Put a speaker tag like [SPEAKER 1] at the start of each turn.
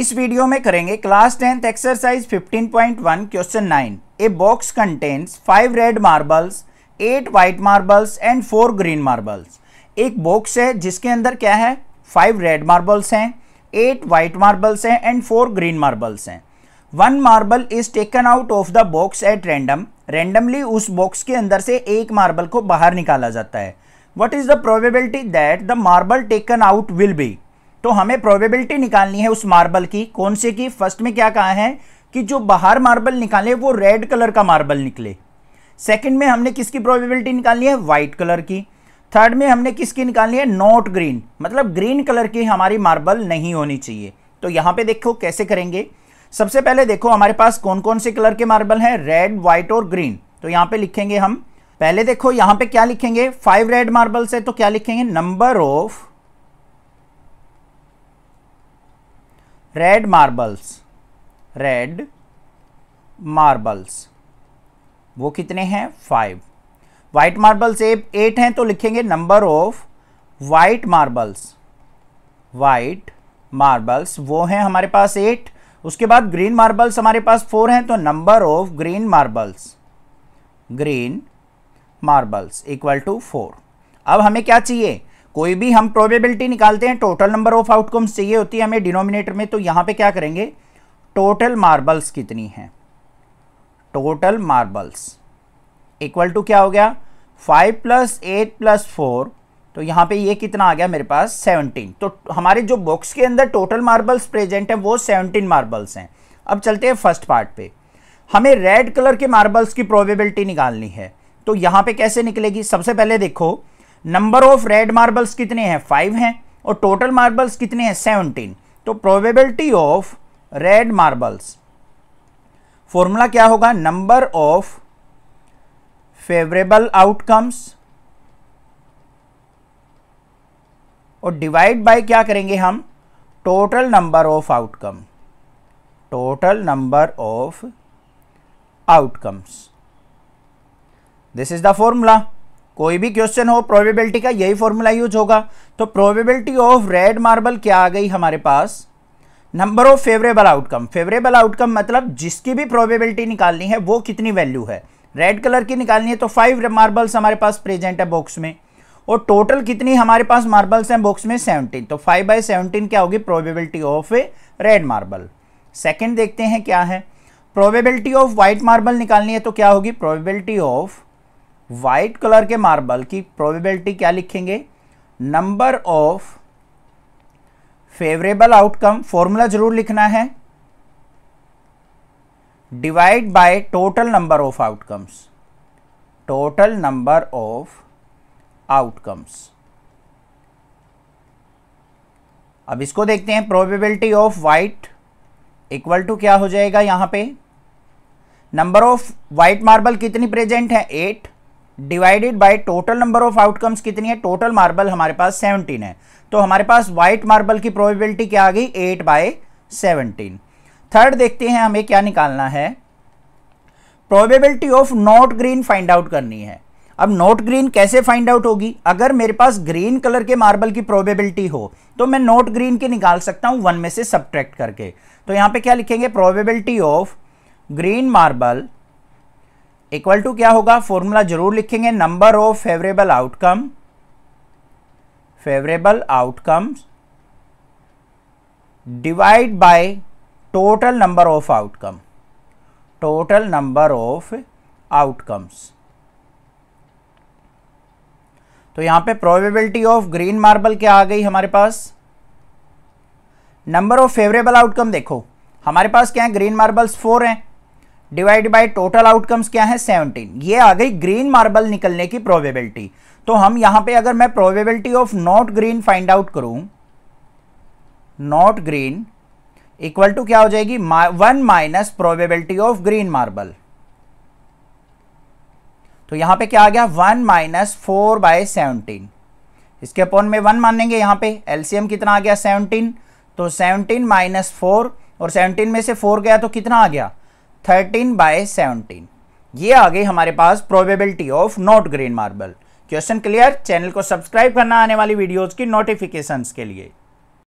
[SPEAKER 1] इस वीडियो में करेंगे class tenth exercise 15.1 question 9 a box contains five red marbles eight white marbles and four green marbles एक box है जिसके अंदर क्या है फाइव रेड मार्बल्स हैं एट व्हाइट मार्बल्स हैं एंड फोर ग्रीन मार्बल्स हैं one marble is taken out of the box at random randomly उस बॉक्स के अंदर से एक मार्बल को बाहर निकाला जाता है what is the probability that the marble taken out will be तो हमें प्रोबेबिलिटी निकालनी है उस मार्बल की कौन से की फर्स्ट में क्या कहा है कि जो बाहर मार्बल निकाले वो रेड कलर का मार्बल निकले सेकंड में हमने किसकी प्रोबेबिलिटी निकालनी है वाइट कलर की थर्ड में हमने किसकी निकालनी है नॉट ग्रीन मतलब ग्रीन कलर की हमारी मार्बल नहीं होनी चाहिए तो यहाँ पे देखो कैसे करेंगे सबसे पहले देखो हमारे पास कौन कौन से कलर के मार्बल हैं रेड व्हाइट और ग्रीन तो यहाँ पे लिखेंगे हम पहले देखो यहाँ पे क्या लिखेंगे फाइव रेड मार्बल्स है तो क्या लिखेंगे number of red marbles red marbles वो कितने हैं फाइव वाइट मार्बल्स एट हैं तो लिखेंगे number of white marbles white marbles वो हैं हमारे पास एट उसके बाद ग्रीन मार्बल्स हमारे पास फोर हैं तो number of green marbles green marbles equal to four अब हमें क्या चाहिए कोई भी हम प्रोबेबिलिटी निकालते हैं टोटल नंबर ऑफ आउटकम्स चाहिए होती है हमें डिनोमिनेटर में तो यहां पे क्या करेंगे टोटल मार्बल्स कितनी हैं टोटल मार्बल्स इक्वल टू क्या हो गया five plus eight plus four तो यहां पे ये कितना आ गया मेरे पास सेवनटीन तो हमारे जो बॉक्स के अंदर टोटल मार्बल्स प्रेजेंट है वो सेवनटीन मार्बल्स हैं अब चलते हैं फर्स्ट पार्ट पे हमें रेड कलर के मार्बल्स की प्रोबेबिलिटी निकालनी है तो यहां पे कैसे निकलेगी सबसे पहले देखो नंबर ऑफ रेड मार्बल्स कितने हैं फाइव हैं और टोटल मार्बल्स कितने हैं सेवनटीन तो probability of red marbles formula क्या होगा नंबर ऑफ फेवरेबल आउटकम्स और डिवाइड बाय क्या करेंगे हम total number of outcome total number of outcomes this is the formula कोई भी क्वेश्चन हो प्रोबेबिलिटी का यही फॉर्मूला यूज होगा तो प्रोबेबिलिटी ऑफ रेड मार्बल क्या आ गई हमारे पास number of favourable outcome favourable outcome मतलब जिसकी भी प्रोबेबिलिटी निकालनी है वो कितनी वैल्यू है रेड कलर की निकालनी है तो फाइव मार्बल्स हमारे पास प्रेजेंट है बॉक्स में और टोटल कितनी हमारे पास मार्बल्स हैं बॉक्स में सेवनटीन तो फाइव बाई सेवनटीन क्या होगी probability of a red marble second देखते हैं क्या है प्रोबेबिलिटी ऑफ व्हाइट मार्बल निकालनी है तो क्या होगी प्रोबेबिलिटी ऑफ वाइट कलर के मार्बल की प्रोबेबिलिटी क्या लिखेंगे number of favourable outcome formula जरूर लिखना है divide by total number of outcomes total number of outcomes अब इसको देखते हैं probability of white equal to क्या हो जाएगा यहां पे नंबर ऑफ वाइट मार्बल कितनी प्रेजेंट है eight divided by total number of outcomes कितनी है टोटल मार्बल हमारे पास 17 है तो हमारे पास व्हाइट मार्बल की प्रोबेबिलिटी क्या आ गई 8 बाय 17 थर्ड देखते हैं हमें क्या निकालना है probability of not green find out करनी है अब नॉट ग्रीन कैसे फाइंड आउट होगी अगर मेरे पास ग्रीन कलर के मार्बल की प्रोबेबिलिटी हो तो मैं नॉट ग्रीन के निकाल सकता हूं वन में से सब्ट्रैक्ट करके तो यहां पे क्या लिखेंगे probability of green marble equal to क्या होगा फॉर्मूला जरूर लिखेंगे number of favourable outcome favourable outcomes divide by total number of outcome total number of outcomes तो यहां पे प्रोबेबिलिटी ऑफ ग्रीन मार्बल क्या आ गई हमारे पास नंबर ऑफ फेवरेबल आउटकम देखो हमारे पास क्या है ग्रीन मार्बल्स फोर हैं डिवाइड बाय टोटल आउटकम्स क्या है सेवनटीन ये आ गई ग्रीन मार्बल निकलने की प्रोबेबिलिटी तो हम यहां पे अगर मैं probability of not green find out करूं नॉट ग्रीन इक्वल टू क्या हो जाएगी one minus probability of green marble तो यहां पे क्या आ गया one minus four by seventeen इसके अपॉन में वन मानेंगे यहां पे एलसीएम कितना आ गया सेवनटीन तो सेवनटीन माइनस फोर और सेवनटीन में से फोर गया तो कितना आ गया थर्टीन बाय सेवनटीन ये आ गई हमारे पास probability of not green marble question clear channel को सब्सक्राइब करना आने वाली वीडियोज़ की नोटिफिकेशन के लिए